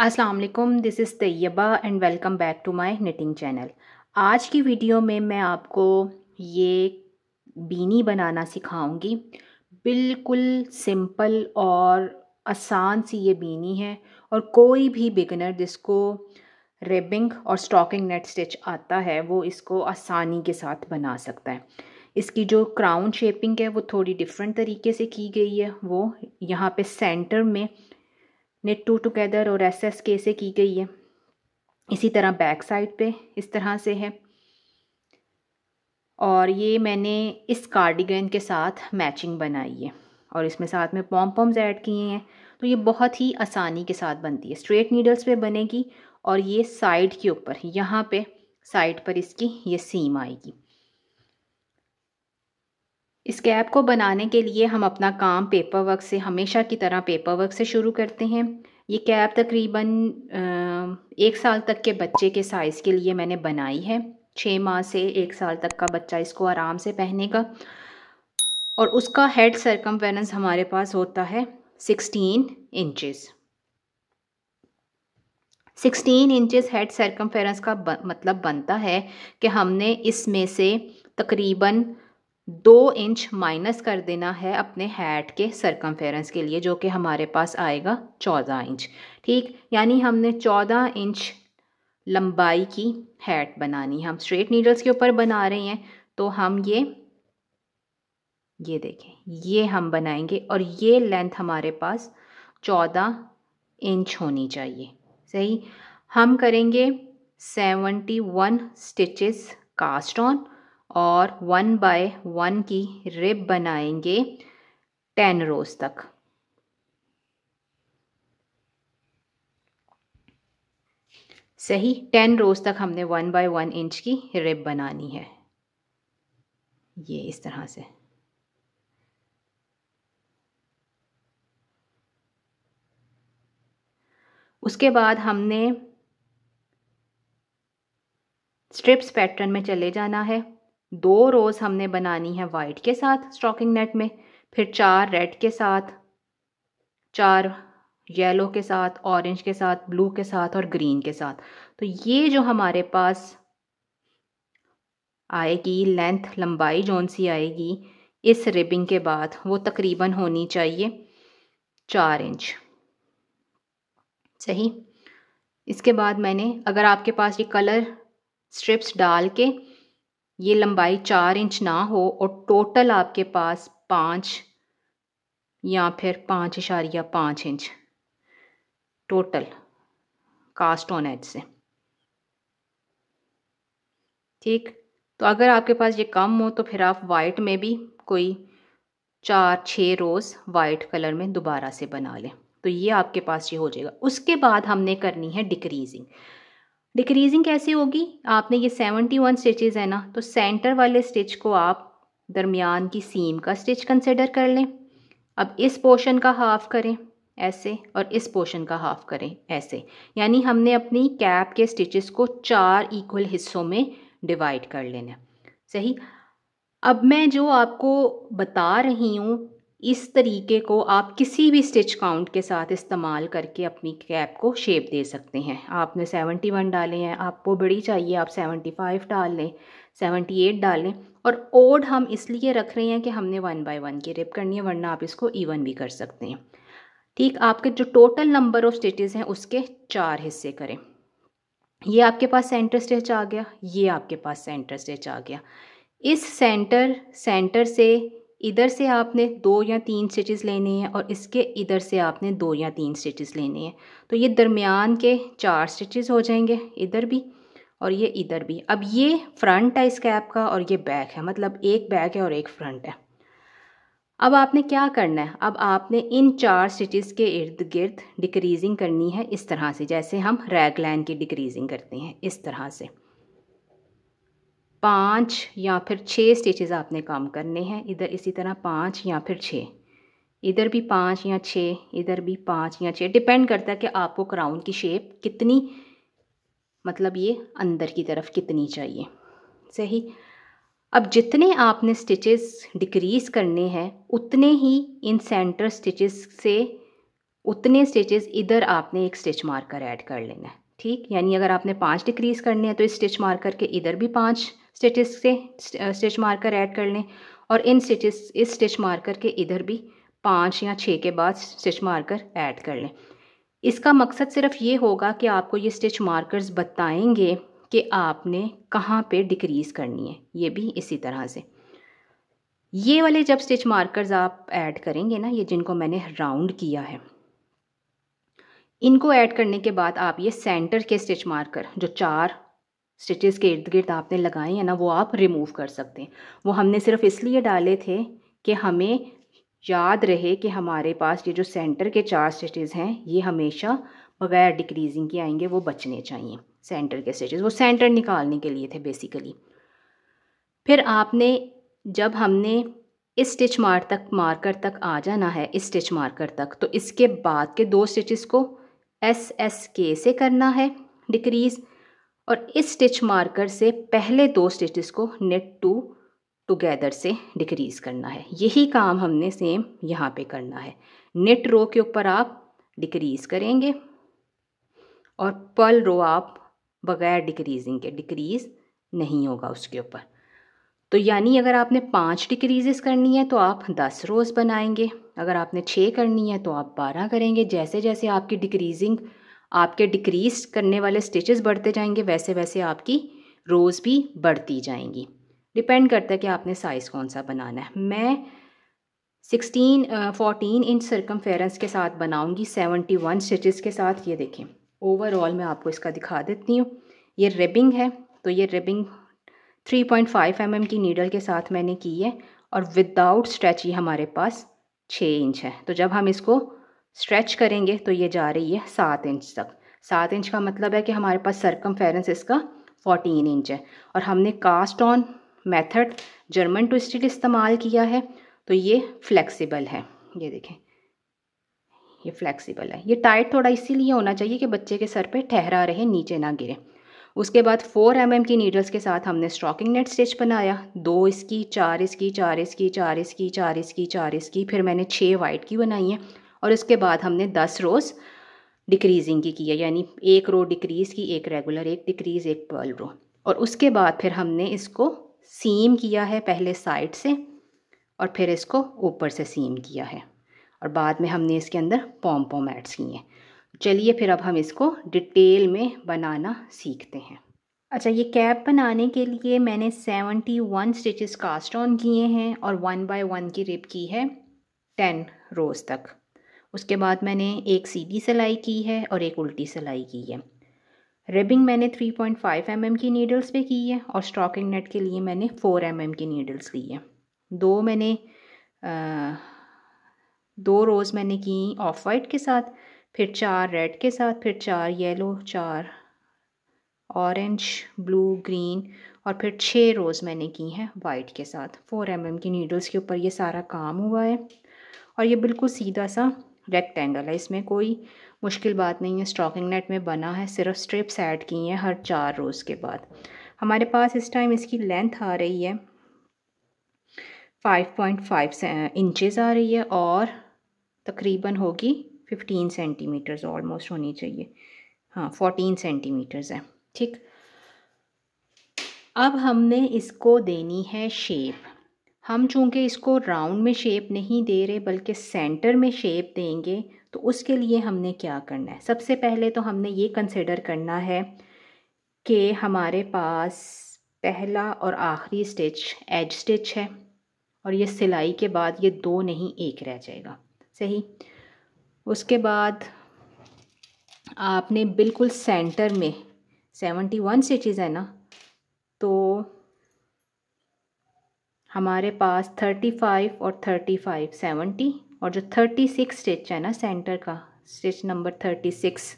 अस्सलाम वालेकुम this is Tayyaba and welcome back to my knitting channel आज की वीडियो में मैं आपको ये बीनी बनाना सिखाऊंगी बिल्कुल सिंपल और आसान सी ये बीनी है और कोई भी बिगनर जिसको रेबिंग और स्टॉकिंग नेट स्टिच आता है वो इसको आसानी के साथ बना सकता है इसकी जो क्राउन शेपिंग है वो थोड़ी डिफरेंट तरीके से की गई है वो यहाँ पे सेंटर में नेट टू टुगेदर और एस एस के से की गई है इसी तरह बैक साइड पे इस तरह से है और ये मैंने इस कार्डिगन के साथ मैचिंग बनाई है और इसमें साथ में पॉम पॉम्स ऐड किए हैं तो ये बहुत ही आसानी के साथ बनती है स्ट्रेट नीडल्स पे बनेगी और ये साइड के ऊपर यहाँ पे साइड पर इसकी ये सीम आएगी इस कैप को बनाने के लिए हम अपना काम पेपर वर्क से हमेशा की तरह पेपर वर्क से शुरू करते हैं ये कैप तकरीबन एक साल तक के बच्चे के साइज़ के लिए मैंने बनाई है छः माह से एक साल तक का बच्चा इसको आराम से पहनेगा और उसका हेड सरकम हमारे पास होता है sixteen inches sixteen inches head सरकम का ब, मतलब बनता है कि हमने इसमें से तकरीबन दो इंच माइनस कर देना है अपने हैट के सरकमफेरेंस के लिए जो कि हमारे पास आएगा चौदह इंच ठीक यानी हमने चौदह इंच लंबाई की हैट बनानी हम स्ट्रेट नीडल्स के ऊपर बना रहे हैं तो हम ये ये देखें ये हम बनाएंगे और ये लेंथ हमारे पास चौदह इंच होनी चाहिए सही हम करेंगे seventy one stitches cast on और वन बाय वन की रिब बनाएंगे टेन रोज तक सही टेन रोज तक हमने वन बाय वन इंच की रिब बनानी है ये इस तरह से उसके बाद हमने स्ट्रिप्स पैटर्न में चले जाना है दो रोज़ हमने बनानी है वाइट के साथ स्टॉकिंग नेट में फिर चार रेड के साथ चार येलो के साथ ऑरेंज के साथ ब्लू के साथ और ग्रीन के साथ तो ये जो हमारे पास आएगी लेंथ लंबाई जौन सी आएगी इस रिबिंग के बाद वो तकरीबन होनी चाहिए चार इंच सही इसके बाद मैंने अगर आपके पास ये कलर स्ट्रिप्स डाल के ये लंबाई चार इंच ना हो और टोटल आपके पास पाँच या फिर पाँच इशारिया पाँच inch total cast on edge से ठीक तो अगर आपके पास ये कम हो तो फिर आप वाइट में भी कोई चार छः रोज़ वाइट कलर में दोबारा से बना लें तो ये आपके पास ये हो जाएगा उसके बाद हमने करनी है डिक्रीजिंग डिक्रीजिंग कैसे होगी आपने ये सेवनटी वन स्टिचेज है ना तो सेंटर वाले स्टिच को आप दरमियान की सीम का स्टिच कंसिडर कर लें अब इस पोर्शन का हाफ करें ऐसे और इस पोर्शन का हाफ करें ऐसे यानी हमने अपनी कैप के स्टिचेस को चार इक्वल हिस्सों में डिवाइड कर लेना सही अब मैं जो आपको बता रही हूँ इस तरीके को आप किसी भी स्टिच काउंट के साथ इस्तेमाल करके अपनी कैप को शेप दे सकते हैं आपने 71 डाले हैं आपको बड़ी चाहिए आप 75 डाल लें 78 डाल लें और ओड हम इसलिए रख रहे हैं कि हमने वन बाय वन की रिप करनी है वरना आप इसको इवन भी कर सकते हैं ठीक आपके जो टोटल नंबर ऑफ स्टिचेस हैं उसके चार हिस्से करें ये आपके पास सेंटर स्टिच आ गया ये आपके पास सेंटर स्टिच आ गया इस सेंटर सेंटर से इधर से आपने दो या तीन स्टिचेस लेने हैं और इसके इधर से आपने दो या तीन स्टिचेस लेने हैं तो ये दरमियान के चार स्टिचेस हो जाएंगे इधर भी और ये इधर भी अब ये फ्रंट है इस कैप का और ये बैक है मतलब एक बैक है और एक फ्रंट है अब आपने क्या करना है अब आपने इन चार स्टिचेस के इर्द गिर्द डिक्रीजिंग करनी है इस तरह से जैसे हम रैग लाइन की डिक्रीजिंग करते हैं इस तरह से पाँच या फिर छः स्टिचेस आपने काम करने हैं इधर इसी तरह पाँच या फिर छः इधर भी पाँच या छः इधर भी पाँच या छः डिपेंड करता है कि आपको क्राउन की शेप कितनी मतलब ये अंदर की तरफ कितनी चाहिए सही अब जितने आपने स्टिचेस डिक्रीज करने हैं उतने ही इन सेंटर स्टिचेस से उतने स्टिचेस इधर आपने एक स्टिच मार्कर ऐड कर लेना है ठीक यानी अगर आपने पाँच डिक्रीज करने हैं तो इस स्टिच मार्कर के इधर भी पाँच स्टिचेस से स्टिच मार्कर ऐड कर लें और इन स्टिचेस इस स्टिच मार्कर के इधर भी पाँच या छः के बाद स्टिच मार्कर ऐड कर लें इसका मकसद सिर्फ ये होगा कि आपको ये स्टिच मार्कर्स बताएंगे कि आपने कहाँ पे डिक्रीज़ करनी है ये भी इसी तरह से ये वाले जब स्टिच मार्कर्स आप ऐड करेंगे ना ये जिनको मैंने राउंड किया है इनको ऐड करने के बाद आप ये सेंटर के स्टिच मार्कर जो चार स्टिचेस के इर्द गिर्द आपने लगाए हैं ना वो आप रिमूव कर सकते हैं वो हमने सिर्फ इसलिए डाले थे कि हमें याद रहे कि हमारे पास ये जो सेंटर के चार स्टिचेस हैं ये हमेशा बगैर डिक्रीजिंग के आएंगे वो बचने चाहिए सेंटर के स्टिचेस वो सेंटर निकालने के लिए थे बेसिकली फिर आपने जब हमने इस स्टिच मार तक मार्कर तक आ जाना है इस स्टिच मार्कर तक तो इसके बाद के दो स्टिचेस को एस एस के से करना है डिक्रीज़ और इस स्टिच मार्कर से पहले दो स्टिचेस को नेट टू टुगेदर से डिक्रीज करना है यही काम हमने सेम यहाँ पे करना है नेट रो के ऊपर आप डिक्रीज करेंगे और पल रो आप बगैर डिक्रीजिंग के डिक्रीज नहीं होगा उसके ऊपर तो यानी अगर आपने पाँच डिक्रीजेस करनी है तो आप दस रोज़ बनाएंगे अगर आपने छः करनी है तो आप बारह करेंगे जैसे जैसे आपकी डिक्रीजिंग आपके डिक्रीज करने वाले स्टिचेस बढ़ते जाएंगे वैसे वैसे आपकी रोज़ भी बढ़ती जाएंगी डिपेंड करता है कि आपने साइज़ कौन सा बनाना है मैं सिक्सटीन फोर्टीन इंच सरकम के साथ बनाऊँगी सेवेंटी वन स्टिचेस के साथ ये देखें ओवरऑल मैं आपको इसका दिखा देती हूँ ये रिबिंग है तो ये रिबिंग 3.5 पॉइंट mm की नीडल के साथ मैंने की है और विदाउट स्ट्रेच ये हमारे पास छः इंच है तो जब हम इसको स्ट्रेच करेंगे तो ये जा रही है सात इंच तक सात इंच का मतलब है कि हमारे पास सरकम इसका फोर्टीन इंच है और हमने cast on method German twisted इस्तेमाल किया है तो ये फ्लेक्सिबल है ये देखें ये फ्लेक्सिबल है ये टाइट थोड़ा इसीलिए होना चाहिए कि बच्चे के सर पे ठहरा रहे नीचे ना गिरे उसके बाद फोर एम mm की नीडल्स के साथ हमने स्ट्रॉकिंग नेट स्टिच बनाया दो इसकी चार इसकी चार इसकी चार इसकी चार इसकी चार इसकी, चार इसकी फिर मैंने छः वाइट की बनाई है और उसके बाद हमने दस रोज़ डिक्रीजिंग की किया यानी एक रो डिक्रीज़ की एक रेगुलर एक डिक्रीज़ एक पर्ल रो और उसके बाद फिर हमने इसको सीम किया है पहले साइड से और फिर इसको ऊपर से सीम किया है और बाद में हमने इसके अंदर पॉम पॉम एड्स किए हैं चलिए फिर अब हम इसको डिटेल में बनाना सीखते हैं अच्छा ये कैप बनाने के लिए मैंने seventy one stitches cast on किए हैं और वन बाय वन की रिप की है टेन रोज़ तक उसके बाद मैंने एक सीधी सिलाई की है और एक उल्टी सिलाई की है रिबिंग मैंने 3.5 पॉइंट mm की नीडल्स पे की है और स्टॉकिंग नेट के लिए मैंने 4 mm की नीडल्स ली है दो मैंने आ, दो रोज़ मैंने की ऑफ वाइट के साथ फिर चार रेड के साथ फिर चार येलो चार ऑरेंज ब्लू ग्रीन और फिर छः रोज़ मैंने की हैं वाइट के साथ फोर एम mm की नीडल्स के ऊपर ये सारा काम हुआ है और ये बिल्कुल सीधा सा रेक्टेंगल है इसमें कोई मुश्किल बात नहीं है स्टॉकिंग नेट में बना है सिर्फ स्ट्रिप्स ऐड की हैं हर चार रोज़ के बाद हमारे पास इस टाइम इसकी लेंथ आ रही है 5.5 फाइव इंचेस आ रही है और तकरीबन होगी 15 सेंटीमीटर्स ऑलमोस्ट होनी चाहिए हाँ 14 सेंटीमीटर्स है ठीक अब हमने इसको देनी है शेप हम चूँकि इसको राउंड में शेप नहीं दे रहे बल्कि सेंटर में शेप देंगे तो उसके लिए हमने क्या करना है सबसे पहले तो हमने ये कंसिडर करना है कि हमारे पास पहला और आखिरी स्टिच एज स्टिच है और ये सिलाई के बाद ये दो नहीं एक रह जाएगा सही उसके बाद आपने बिल्कुल सेंटर में सेवेंटी वन स्टिचेज़ है ना तो हमारे पास थर्टी फाइव और थर्टी फाइव सेवेंटी और जो थर्टी सिक्स स्टिच है ना सेंटर का स्टिच नंबर थर्टी सिक्स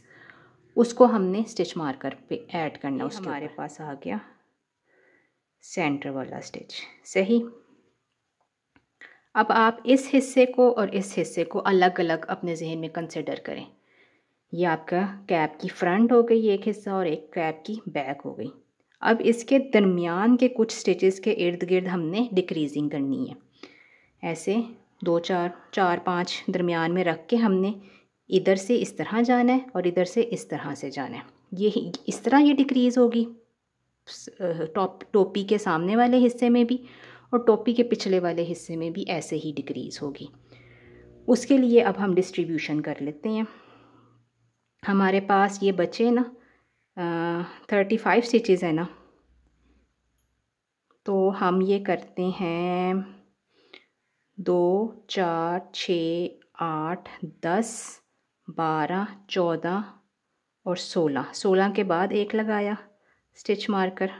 उसको हमने स्टिच मार्कर पे ऐड करना उसके हमारे पास आ गया सेंटर वाला स्टिच सही अब आप इस हिस्से को और इस हिस्से को अलग अलग अपने जहन में कंसिडर करें ये आपका कैप की फ्रंट हो गई एक हिस्सा और एक कैप की बैक हो गई अब इसके दरमियान के कुछ स्टिचेस के इर्द गिर्द हमने डिक्रीजिंग करनी है ऐसे दो चार चार पाँच दरमियान में रख के हमने इधर से इस तरह जाना है और इधर से इस तरह से जाना है ये इस तरह ये डिक्रीज़ होगी टॉप टोपी के सामने वाले हिस्से में भी और टोपी के पिछले वाले हिस्से में भी ऐसे ही डिक्रीज़ होगी उसके लिए अब हम डिस्ट्रीब्यूशन कर लेते हैं हमारे पास ये बचे ना थर्टी फाइव स्टिचेज़ है ना तो हम ये करते हैं दो चार छ आठ दस बारह चौदह और सोलह सोलह के बाद एक लगाया स्टिच मारकर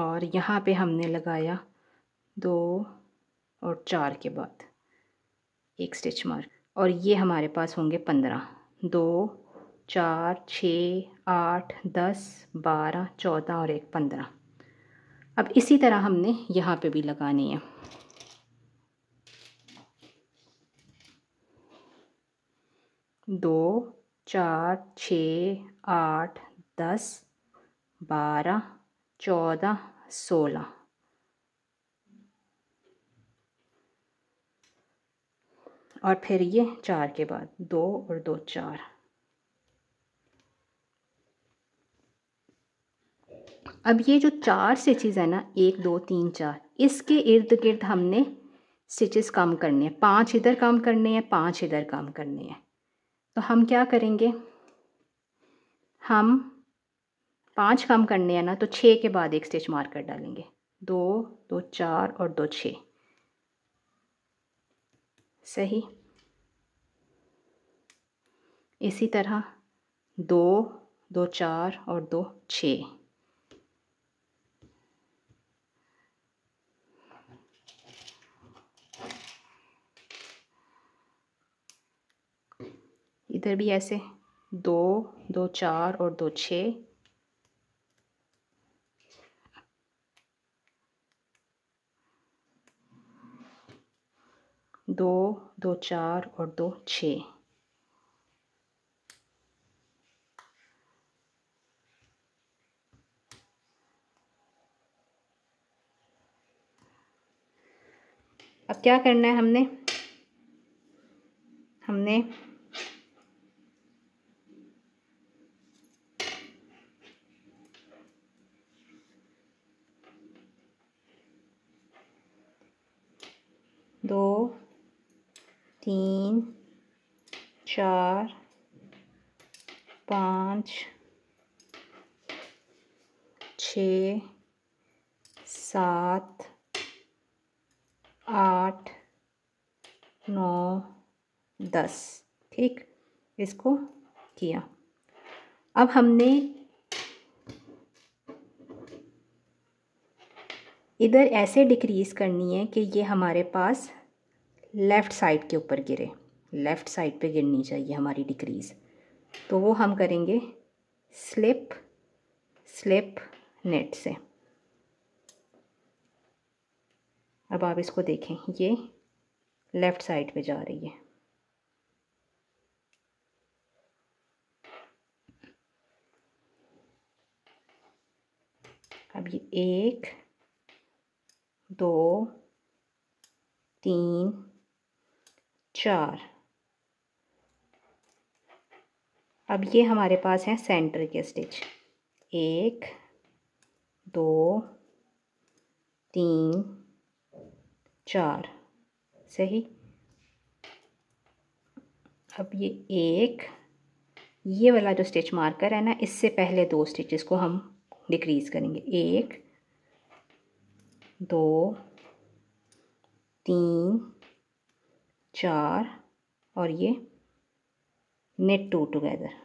और यहाँ पे हमने लगाया दो और चार के बाद एक स्टिच मार्क और ये हमारे पास होंगे पंद्रह दो चार छः आठ दस बारह चौदह और एक पंद्रह अब इसी तरह हमने यहाँ पे भी लगानी है दो चार छ आठ दस बारह चौदह सोलह और फिर ये चार के बाद दो और दो चार अब ये जो चार स्टिचेज है ना एक दो तीन चार इसके इर्द गिर्द हमने स्टिचेस कम करने हैं पांच इधर कम करने हैं पांच इधर कम करने हैं तो हम क्या करेंगे हम पांच कम करने हैं ना तो छः के बाद एक स्टिच मार्कर डालेंगे दो दो चार और दो छः सही इसी तरह दो दो चार और दो छः इधर भी ऐसे दो दो चार और दो छः दो दो चार और दो छः अब क्या करना है हमने हमने तीन चार पाँच छ सात आठ नौ दस ठीक इसको किया अब हमने इधर ऐसे डिक्रीज़ करनी है कि ये हमारे पास लेफ़्ट साइड के ऊपर गिरे लेफ़्ट साइड पे गिरनी चाहिए हमारी डिक्रीज़ तो वो हम करेंगे स्लिप स्लिप नेट से अब आप इसको देखें ये लेफ़्ट साइड पे जा रही है अब ये एक दो तीन चार अब ये हमारे पास हैं सेंटर के स्टिच एक दो तीन चार सही अब ये एक ये वाला जो स्टिच मार्कर है ना इससे पहले दो स्टिचेस को हम डिक्रीज करेंगे एक दो तीन चार और ये नेट टू टुगेदर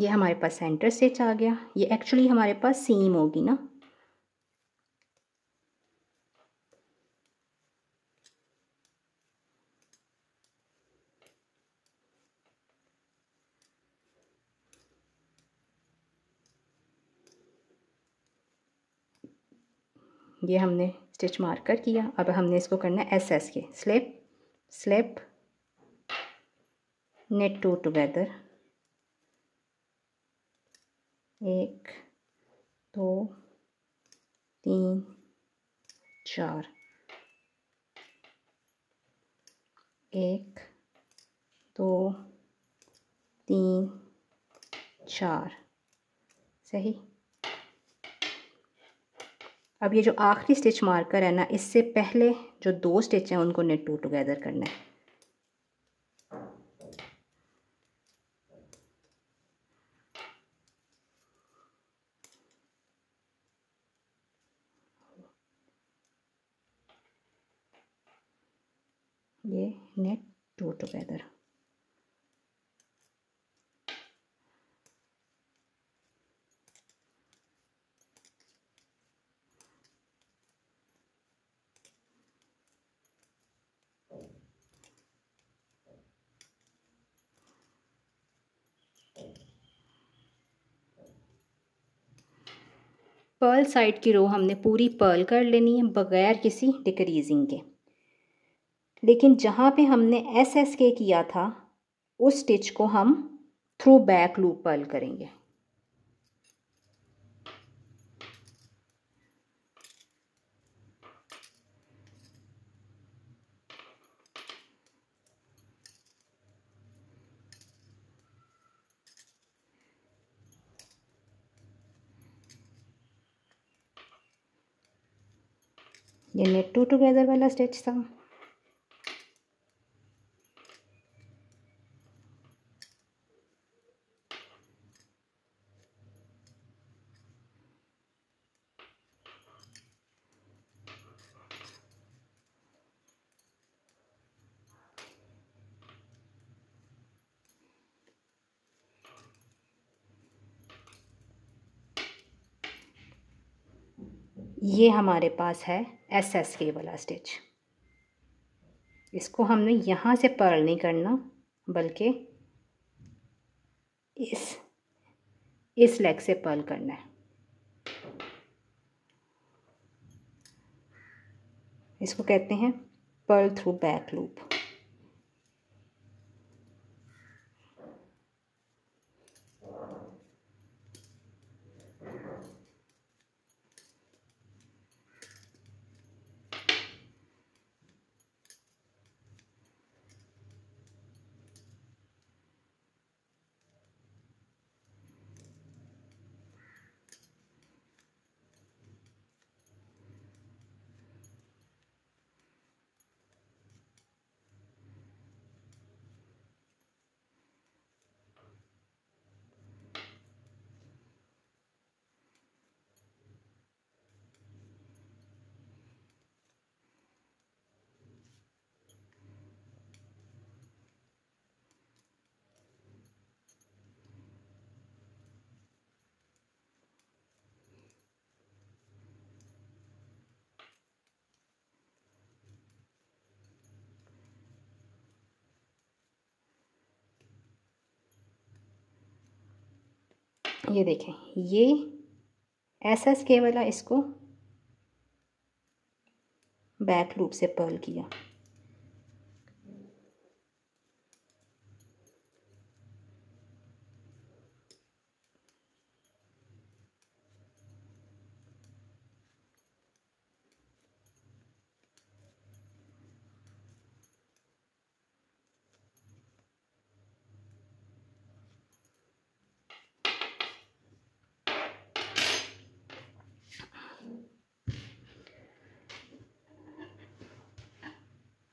ये हमारे पास सेंटर स्टिच आ गया ये एक्चुअली हमारे पास सीम होगी ना ये हमने स्टिच मार्कर किया अब हमने इसको करना है S S K slip slip knit two together एक दो तीन चार एक दो तीन चार सही अब ये जो आखिरी स्टिच मार्कर है ना इससे पहले जो दो स्टिच हैं उनको नेट टू टुगेदर करना है ये knit two together purl side की रो हमने पूरी पर्ल कर लेनी है बगैर किसी डिक्रीजिंग के लेकिन जहाँ पे हमने एस एस के किया था उस स्टिच को हम थ्रू बैक लूप पर्ल करेंगे ये नेट टू टुगेदर वाला स्टिच था ये हमारे पास है एस एस के वाला स्टिच इसको हमने यहाँ से पर्ल नहीं करना बल्कि इस इस लेग से पर्ल करना है इसको कहते हैं पर्ल थ्रू बैक लूप ये देखें ये एस एस के वाला इसको बैक लूप से पर्ल किया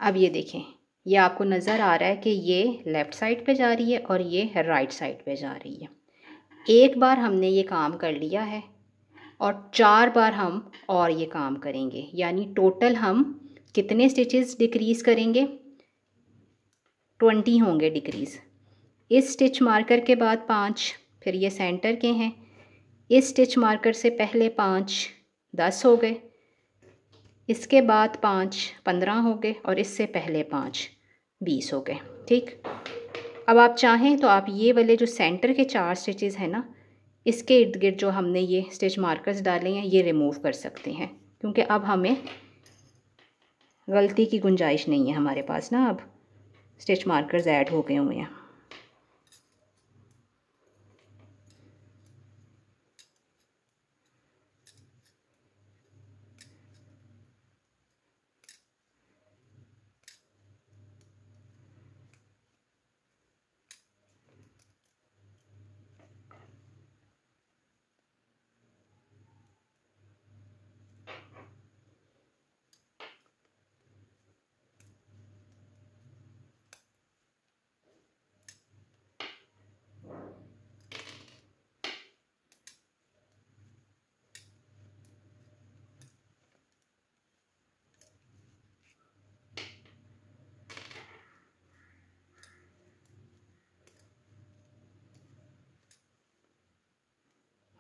अब ये देखें ये आपको नज़र आ रहा है कि ये लेफ़्ट साइड पे जा रही है और ये राइट साइड पे जा रही है एक बार हमने ये काम कर लिया है और चार बार हम और ये काम करेंगे यानी टोटल हम कितने स्टिचेस डिक्रीज़ करेंगे ट्वेंटी होंगे डिक्रीज़ इस स्टिच मार्कर के बाद पाँच फिर ये सेंटर के हैं इस स्टिच मार्कर से पहले पाँच दस हो गए इसके बाद पाँच पंद्रह हो गए और इससे पहले पाँच बीस हो गए ठीक अब आप चाहें तो आप ये वाले जो सेंटर के चार स्टिचेस हैं ना इसके इर्द गिर्द जो हमने ये स्टिच मार्कर्स डाले हैं ये रिमूव कर सकते हैं क्योंकि अब हमें गलती की गुंजाइश नहीं है हमारे पास ना अब स्टिच मार्कर्स ऐड हो गए हुए हैं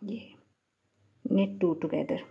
ये नेट टू टुगेदर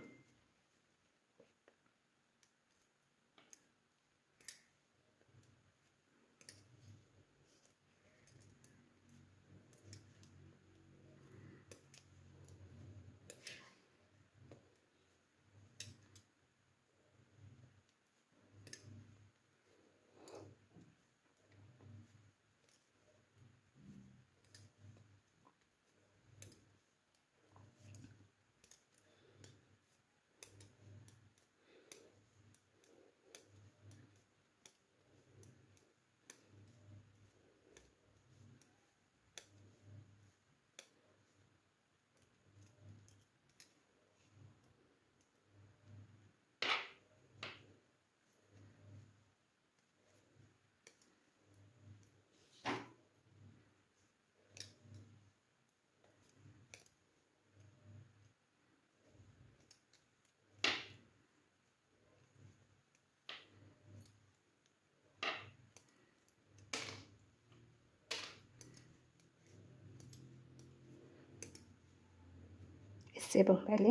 7 पहले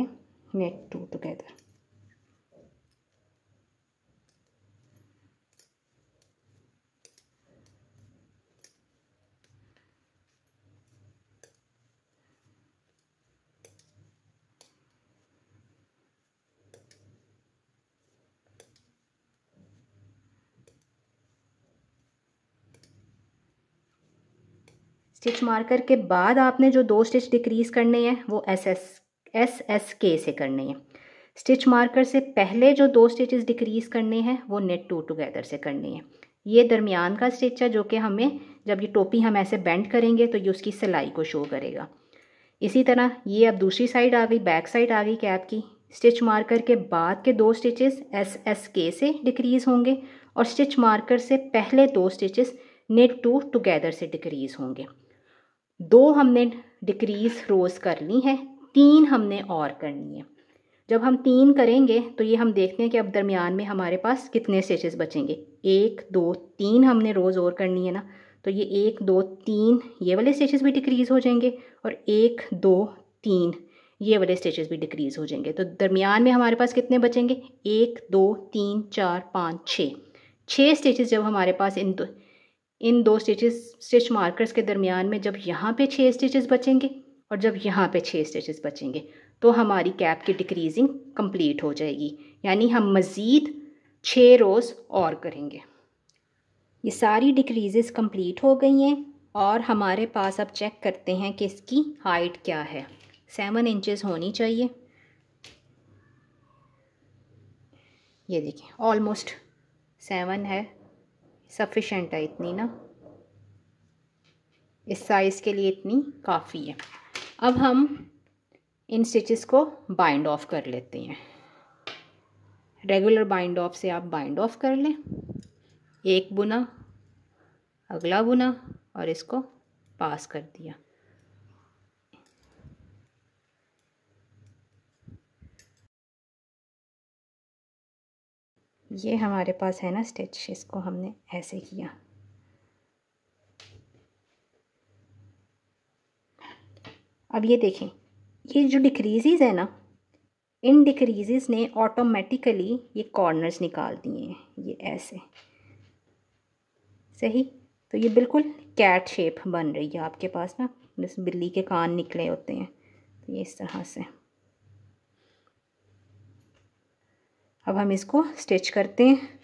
knit two together stitch marker के बाद आपने जो दो स्टिच डिक्रीज़ करने हैं वो S S S S K से करने हैं स्टिच मार्कर से पहले जो दो स्टिचेस डिक्रीज करने हैं वो नेट टू टुगेदर से करने हैं ये दरमियान का स्टिच है जो कि हमें जब ये टोपी हम ऐसे बेंड करेंगे तो ये उसकी सिलाई को शो करेगा इसी तरह ये अब दूसरी साइड आ गई बैक साइड आ गई कैप की स्टिच मार्कर के बाद के दो स्टिचेस एस एस के से डिक्रीज होंगे और स्टिच मार्कर से पहले दो स्टिचेस नेट टू टुगेदर से डिक्रीज होंगे दो हमने डिक्रीज रोज़ करनी है तीन हमने और करनी है जब हम तीन करेंगे तो ये हम देखते हैं कि अब दरमियान में हमारे पास कितने स्टेचेस बचेंगे एक दो तीन हमने रोज़ और करनी है ना तो ये एक दो तीन ये वाले स्टेचेस भी डिक्रीज़ हो जाएंगे और एक दो तीन ये वाले स्टेचेस भी डिक्रीज़ हो जाएंगे तो दरमियान में हमारे पास कितने बचेंगे एक दो तीन चार पाँच छः छः स्टेचेस जब हमारे पास इन दो इन दो स्टेचेस स्टिच मार्कर्स के दरमियान में जब यहाँ पे छः स्टिचेस बचेंगे और जब यहाँ पे छः स्टिचेस बचेंगे तो हमारी कैप की डिक्रीजिंग कंप्लीट हो जाएगी यानी हम मज़ीद छः रोज़ और करेंगे ये सारी डिक्रीजेस कंप्लीट हो गई हैं और हमारे पास अब चेक करते हैं कि इसकी हाइट क्या है सेवन इंचेस होनी चाहिए ये देखिए ऑलमोस्ट सेवन है सफिशेंट है इतनी ना इस साइज़ के लिए इतनी काफ़ी है अब हम इन स्टिचेस को बाइंड ऑफ कर लेते हैं रेगुलर बाइंड ऑफ से आप बाइंड ऑफ कर लें एक बुना अगला बुना और इसको पास कर दिया ये हमारे पास है ना स्टिच इसको हमने ऐसे किया अब ये देखें ये जो डिक्रीज़ है ना इन डिक्रीज़ ने ऑटोमेटिकली ये कॉर्नर्स निकाल दिए हैं ये ऐसे सही तो ये बिल्कुल कैट शेप बन रही है आपके पास ना जिस बिल्ली के कान निकले होते हैं तो ये इस तरह से अब हम इसको स्टिच करते हैं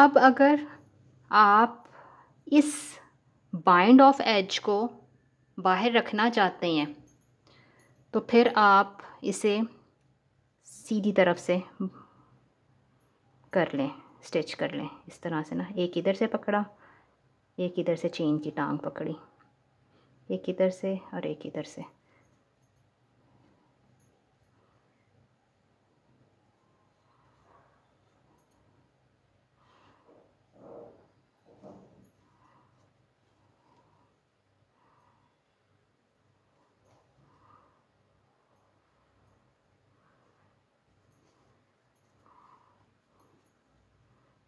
अब अगर आप इस बाइंड ऑफ एज को बाहर रखना चाहते हैं तो फिर आप इसे सीधी तरफ से कर लें स्टिच कर लें इस तरह से ना एक इधर से पकड़ा एक इधर से चेन की टांग पकड़ी एक इधर से और एक इधर से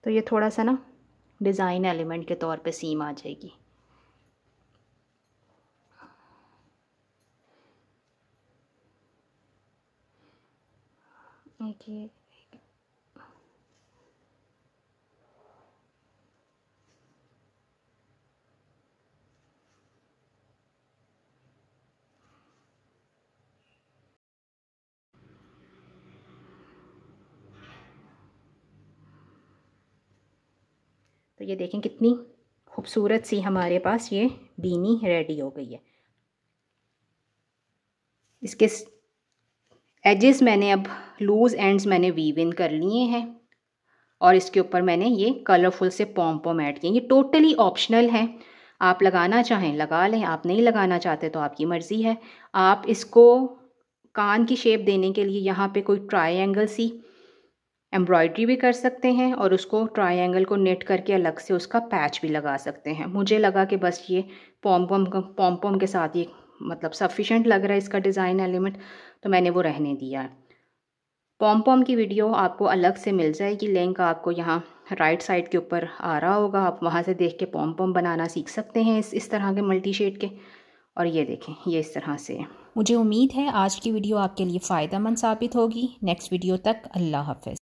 तो ये थोड़ा सा ना डिज़ाइन एलिमेंट के तौर पे सीम आ जाएगी okay. तो ये देखें कितनी खूबसूरत सी हमारे पास ये बीनी रेडी हो गई है इसके एजेस मैंने अब लूज़ एंड्स मैंने वीव इन कर लिए हैं और इसके ऊपर मैंने ये कलरफुल से पॉम पॉम ऐड किए ये टोटली ऑप्शनल है आप लगाना चाहें लगा लें आप नहीं लगाना चाहते तो आपकी मर्ज़ी है आप इसको कान की शेप देने के लिए यहाँ पे कोई ट्रायंगल सी एम्ब्रॉयड्री भी कर सकते हैं और उसको ट्रायंगल को नेट करके अलग से उसका पैच भी लगा सकते हैं मुझे लगा कि बस ये पॉम पॉम पॉम पॉम के साथ ये मतलब सफिशेंट लग रहा है इसका डिज़ाइन एलिमेंट तो मैंने वो रहने दिया पॉम पॉम की वीडियो आपको अलग से मिल जाएगी लिंक आपको यहाँ राइट साइड के ऊपर आ रहा होगा आप वहाँ से देख के पॉम पॉम बनाना सीख सकते हैं इस इस तरह के मल्टी शेड के और ये देखें ये इस तरह से मुझे उम्मीद है आज की वीडियो आपके लिए फ़ायदा मंद साबित होगी नेक्स्ट वीडियो तक अल्लाह हाफिज़